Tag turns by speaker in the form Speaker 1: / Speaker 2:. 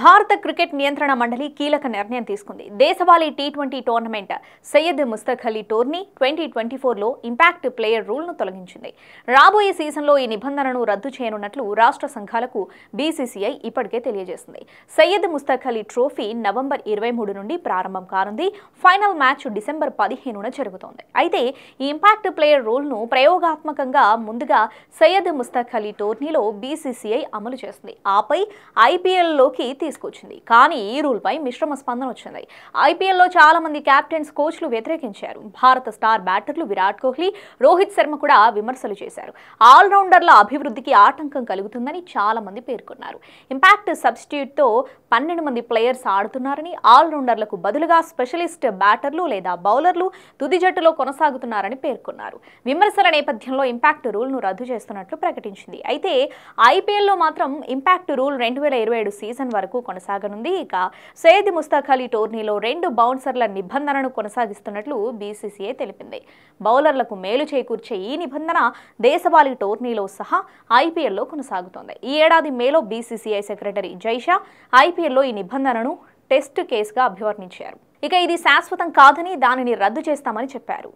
Speaker 1: భారత క్రికెట్ నియంత్రణ మండలి కీలక నిర్ణయం తీసుకుంది దేశవాళీ T twenty tournament Syed Mushtaq Ali tourney twenty twenty ఫోర్లో ఇంపాక్ట్ ప్లేయర్ రూల్ను తొలగించింది రాబోయే సీజన్లో ఈ నిబంధనను రద్దు చేయనున్నట్లు రాష్ట్ర సంఘాలకు బీసీసీఐ ఇప్పటికే తెలియజేసింది సయ్యద్ ముస్తక్ అలీ ట్రోఫీ నవంబర్ ఇరవై మూడు నుండి ప్రారంభం కానుంది ఫైనల్ మ్యాచ్ డిసెంబర్ పదిహేనున జరుగుతోంది అయితే ఈ ఇంపాక్ట్ ప్లేయర్ రూల్ను ప్రయోగాత్మకంగా ముందుగా సయ్యద్ ముస్తక్ అలీ టోర్నీలో బీసీసీఐ అమలు చేస్తుంది ఆపై ఐపీఎల్లోకి తీసుకొచ్చింది కానీ ఈ రూల్పై మిశ్రమ స్పందన వచ్చింది ఐపీఎల్లో చాలా మంది క్యాప్టెన్స్ కోచ్లు వ్యతిరేకించారు భారత స్టార్ బ్యాటర్లు విరాట్ కోహ్లీ రోహిత్ శర్మ కూడా విమర్శలు చేశారు ఆల్రౌండర్ల అభివృద్ధికి ఆటంకం కలుగుతుందని చాలా మంది పేర్కొన్నారు ఇంపాక్ట్ సబ్స్టిట్యూట్తో పన్నెండు మంది ప్లేయర్స్ ఆడుతున్నారని ఆల్రౌండర్లకు బదులుగా స్పెషలిస్ట్ బ్యాటర్లు లేదా బౌలర్లు తుది జట్టులో కొనసాగుతున్నారని పేర్కొన్నారు విమర్శల నేపథ్యంలో ఇంపాక్ట్ రూల్ను రద్దు చేస్తున్నట్లు ప్రకటించింది అయితే ఐపీఎల్లో మాత్రం ఇంపాక్ట్ రూల్ రెండు వేల ఇరవై ఏడు సీజన్ వరకు వరకు కొనసాగనుంది ఇక సయ్యద్ ముస్తాక్ అలీ టోర్నీలో రెండు బౌన్సర్ల నిబంధనను కొనసాగిస్తున్నట్లు బీసీసీఐ తెలిపింది బౌలర్లకు మేలు చేకూర్చే ఈ నిబంధన దేశవాళీ టోర్నీలో సహా ఐపీఎల్లో కొనసాగుతోంది ఈ ఏడాది మేలో బీసీసీఐ సెక్రటరీ జైషా ఐపీఎల్లో ఈ నిబంధనను టెస్ట్ కేసుగా అభివర్ణించారు ఇక ఇది శాశ్వతం కాదని దానిని రద్దు చేస్తామని చెప్పారు